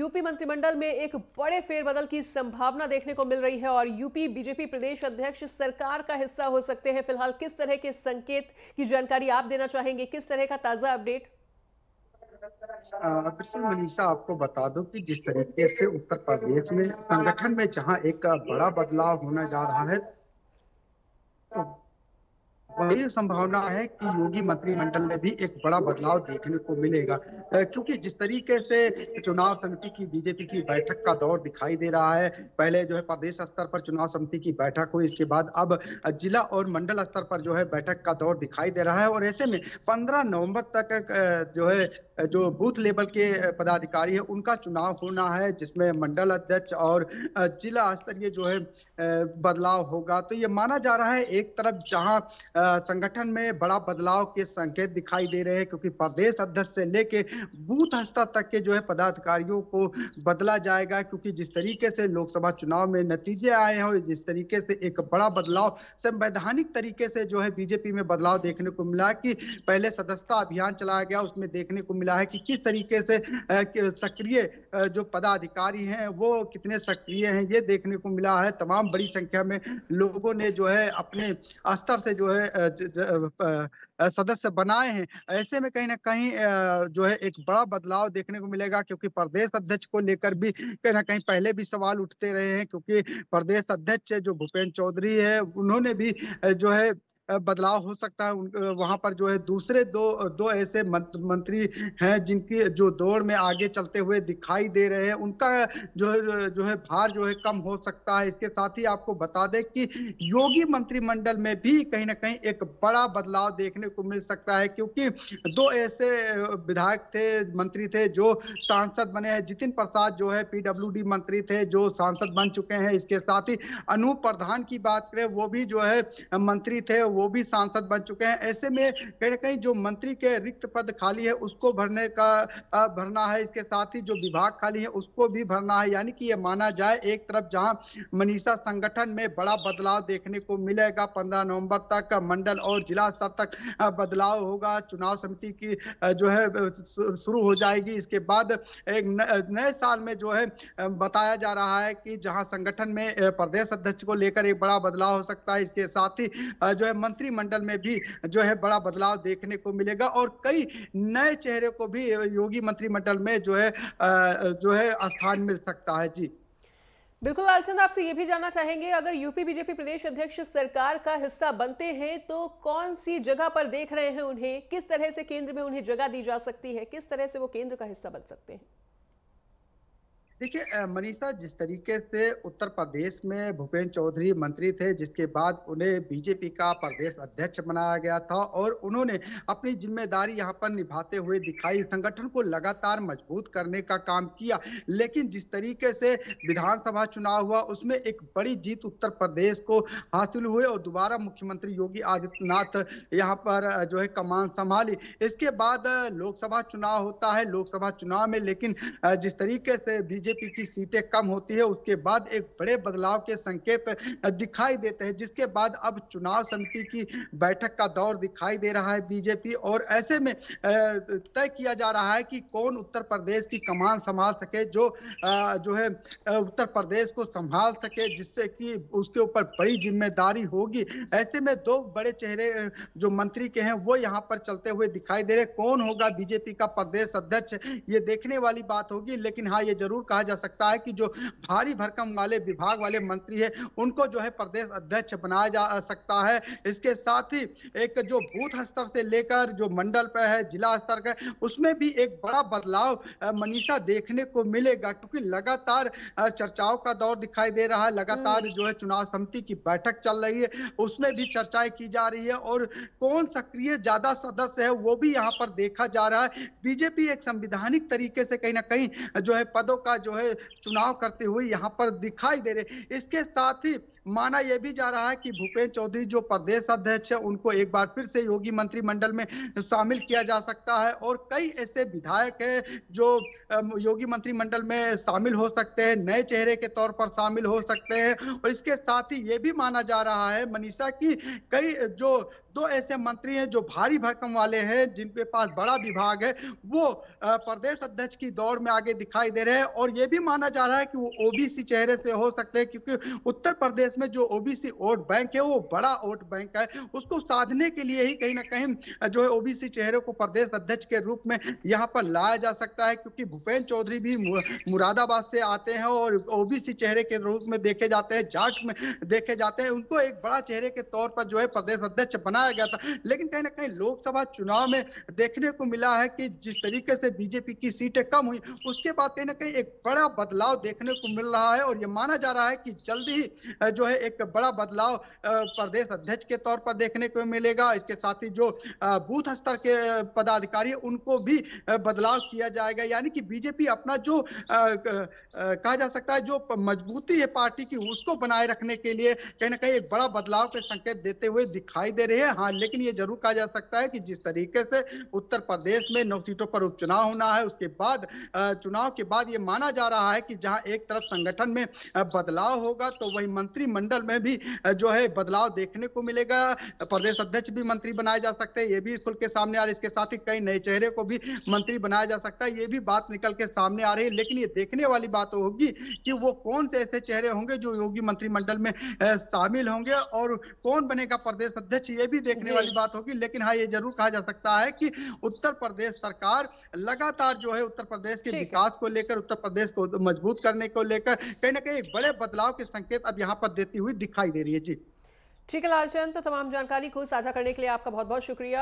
UP मंत्रिमंडल में एक बड़े फेरबदल की संभावना देखने को मिल रही है और यूपी बीजेपी प्रदेश अध्यक्ष सरकार का हिस्सा हो सकते हैं फिलहाल किस तरह के संकेत की जानकारी आप देना चाहेंगे किस तरह का ताजा अपडेट मनीषा आपको बता दूं कि जिस तरीके से उत्तर प्रदेश में संगठन में जहां एक बड़ा बदलाव होने जा रहा है वही संभावना है कि योगी मंत्रिमंडल में भी एक बड़ा बदलाव देखने को मिलेगा क्योंकि जिस तरीके से चुनाव समिति की बीजेपी की बैठक का दौर दिखाई दे रहा है पहले जो है प्रदेश स्तर पर चुनाव समिति की बैठक हुई इसके बाद अब जिला और मंडल स्तर पर जो है बैठक का दौर दिखाई दे रहा है और ऐसे में पंद्रह नवम्बर तक जो है जो बूथ लेवल के पदाधिकारी है उनका चुनाव होना है जिसमें मंडल अध्यक्ष और जिला स्तरीय जो है बदलाव होगा तो ये माना जा रहा है एक तरफ जहां संगठन में बड़ा बदलाव के संकेत दिखाई दे रहे हैं क्योंकि प्रदेश अध्यक्ष से लेके बूथ स्तर तक के जो है पदाधिकारियों को बदला जाएगा क्योंकि जिस तरीके से लोकसभा चुनाव में नतीजे आए हैं जिस तरीके से एक बड़ा बदलाव संवैधानिक तरीके से जो है बीजेपी में बदलाव देखने को मिला कि पहले सदस्यता अभियान चलाया गया उसमें देखने को मिला है कि किस तरीके से सक्रिय जो पदाधिकारी हैं वो कितने सक्रिय हैं ये देखने को मिला है तमाम बड़ी संख्या में लोगों ने जो है अपने स्तर से जो है ज, ज, सदस्य बनाए हैं ऐसे में कहीं ना कहीं जो है एक बड़ा बदलाव देखने को मिलेगा क्योंकि प्रदेश अध्यक्ष को लेकर भी कहीं ना कहीं पहले भी सवाल उठते रहे हैं क्योंकि प्रदेश अध्यक्ष जो भूपेन्द्र चौधरी है उन्होंने भी जो है बदलाव हो सकता है वहाँ पर जो है दूसरे दो दो ऐसे मंत्री हैं जिनकी जो दौड़ में आगे चलते हुए दिखाई दे रहे हैं उनका जो है जो है भार जो है कम हो सकता है इसके साथ ही आपको बता दें कि योगी मंत्रिमंडल में भी कहीं ना कहीं एक बड़ा बदलाव देखने को मिल सकता है क्योंकि दो ऐसे विधायक थे मंत्री थे जो सांसद बने हैं जितिन प्रसाद जो है पीडब्ल्यूडी मंत्री थे जो सांसद बन चुके हैं इसके साथ ही अनूप प्रधान की बात करें वो भी जो है मंत्री थे वो भी सांसद बन चुके हैं ऐसे में कहीं ना कहीं जो मंत्री के रिक्त पद खाली है उसको भरने का भरना है इसके साथ ही जो विभाग खाली है उसको भी भरना है यानी कि ये माना जाए एक तरफ जहां मनीषा संगठन में बड़ा बदलाव देखने को मिलेगा पंद्रह नवम्बर तक मंडल और जिला स्तर तक बदलाव होगा चुनाव समिति की जो है शुरू हो जाएगी इसके बाद एक नए साल में जो है बताया जा रहा है कि जहां संगठन में प्रदेश अध्यक्ष को लेकर एक बड़ा बदलाव हो सकता है इसके साथ ही जो है मंत्रिमंडल में भी जो है बड़ा बदलाव देखने को मिलेगा और कई नए चेहरे को भी योगी मंत्रिमंडल में जो है जो है स्थान मिल सकता है जी बिल्कुल लालचंद आपसे ये भी जानना चाहेंगे अगर यूपी बीजेपी प्रदेश अध्यक्ष सरकार का हिस्सा बनते हैं तो कौन सी जगह पर देख रहे हैं उन्हें किस तरह से केंद्र में उन्हें जगह दी जा सकती है किस तरह से वो केंद्र का हिस्सा बन सकते हैं देखिए मनीषा जिस तरीके से उत्तर प्रदेश में भूपेंद्र चौधरी मंत्री थे जिसके बाद उन्हें बीजेपी का प्रदेश अध्यक्ष बनाया गया था और उन्होंने अपनी जिम्मेदारी यहां पर निभाते हुए दिखाई संगठन को लगातार मजबूत करने का काम किया लेकिन जिस तरीके से विधानसभा चुनाव हुआ उसमें एक बड़ी जीत उत्तर प्रदेश को हासिल हुई और दोबारा मुख्यमंत्री योगी आदित्यनाथ यहाँ पर जो है कमान संभाली इसके बाद लोकसभा चुनाव होता है लोकसभा चुनाव में लेकिन जिस तरीके से बीजेपी बीजेपी की सीटें कम होती है उसके बाद एक बड़े बदलाव के संकेत दिखाई देते हैं जिसके बाद अब चुनाव समिति की बैठक का दौर दिखाई दे रहा है बीजेपी और ऐसे में तय किया जा रहा है कि कौन उत्तर प्रदेश की कमान संभाल सके जो जो है उत्तर प्रदेश को संभाल सके जिससे कि उसके ऊपर बड़ी जिम्मेदारी होगी ऐसे में दो बड़े चेहरे जो मंत्री के हैं वो यहाँ पर चलते हुए दिखाई दे रहे कौन होगा बीजेपी का प्रदेश अध्यक्ष ये देखने वाली बात होगी लेकिन हाँ ये जरूर कहा जा सकता है कि जो भारी भरकम वाले विभाग वाले मंत्री है उनको जो है प्रदेश अध्यक्ष बनाया जा सकता है इसके साथ ही एक जो बूथ स्तर से लेकर जो मंडल पर है जिला स्तर का उसमें भी एक बड़ा बदलाव मनीषा देखने को मिलेगा क्योंकि लगातार चर्चाओं का दौर दिखाई दे रहा है लगातार जो है चुनाव समिति की बैठक चल रही है उसमें भी चर्चाएं की जा रही है और कौन सक्रिय ज्यादा सदस्य है वो भी यहाँ पर देखा जा रहा है बीजेपी एक संविधानिक तरीके से कहीं ना कहीं जो है पदों का जो है चुनाव करते हुए यहाँ पर दिखाई दे रहे इसके साथ ही माना यह भी जा रहा है कि भूपेन्द्र चौधरी जो प्रदेश अध्यक्ष है उनको एक बार फिर से योगी मंत्रिमंडल में शामिल किया जा सकता है और कई ऐसे विधायक है जो योगी मंत्रिमंडल में शामिल हो सकते हैं नए चेहरे के तौर पर शामिल हो सकते हैं और इसके साथ ही ये भी माना जा रहा है मनीषा की कई जो दो ऐसे मंत्री हैं जो भारी भरकम वाले हैं जिनके पास बड़ा विभाग है वो प्रदेश अध्यक्ष की दौड़ में आगे दिखाई दे रहे हैं और ये भी माना जा रहा है कि वो ओबीसी चेहरे से हो सकते हैं क्योंकि उत्तर प्रदेश प्रदेश में जो ओबीसी वोट बैंक है वो बड़ा वोट बैंक है उसको साधने के लिए ही कहीं ना कहीं जो है ओबीसी चेहरे को प्रदेश अध्यक्ष के रूप में यहाँ पर लाया जा सकता है क्योंकि भूपेन्द्र चौधरी भी मुरादाबाद से आते हैं और ओबीसी चेहरे के रूप में देखे जाते हैं जाट में देखे जाते हैं उनको एक बड़ा चेहरे के तौर पर जो है प्रदेश अध्यक्ष बनाया गया था लेकिन कहीं ना कहीं लोकसभा चुनाव में देखने को मिला है कि जिस तरीके से बीजेपी की सीटें कम हुई उसके बाद कहीं ना कहीं एक बड़ा बदलाव देखने को मिल रहा है और ये माना जा रहा है कि जल्दी ही जो जो है एक बड़ा बदलाव प्रदेश अध्यक्ष के तौर पर देखने को मिलेगा इसके साथ ही जो बूथ स्तर के पदाधिकारी उनको भी बदलाव किया जाएगा यानी कि बीजेपी अपना जो कहा जा सकता है जो मजबूती है पार्टी की उसको बनाए रखने के लिए कहीं ना कहीं एक बड़ा बदलाव के संकेत देते हुए दिखाई दे रहे हैं हाँ लेकिन ये जरूर कहा जा सकता है कि जिस तरीके से उत्तर प्रदेश में नौ सीटों पर उपचुनाव होना है उसके बाद चुनाव के बाद ये माना जा रहा है कि जहां एक तरफ संगठन में बदलाव होगा तो वही मंत्री मंडल में भी जो है बदलाव देखने को मिलेगा प्रदेश अध्यक्ष भी मंत्री बनाए जा सकते हैं ये भी खुल के सामने आ रही इसके साथ ही कई नए चेहरे को भी मंत्री बनाया जा सकता है ये भी बात निकल के सामने आ रही है लेकिन ये देखने वाली बात होगी कि वो कौन से ऐसे चेहरे होंगे जो योगी मंत्रिमंडल में शामिल होंगे और कौन बनेगा प्रदेश अध्यक्ष ये भी देखने वाली बात होगी लेकिन हाँ ये जरूर कहा जा सकता है कि उत्तर प्रदेश सरकार लगातार जो है उत्तर प्रदेश के विकास को लेकर उत्तर प्रदेश को मजबूत करने को लेकर कहीं ना कहीं बड़े बदलाव के संकेत अब यहाँ पर देती हुई दिखाई दे रही है जी ठीक है लालचंद तो तमाम जानकारी को साझा करने के लिए आपका बहुत बहुत शुक्रिया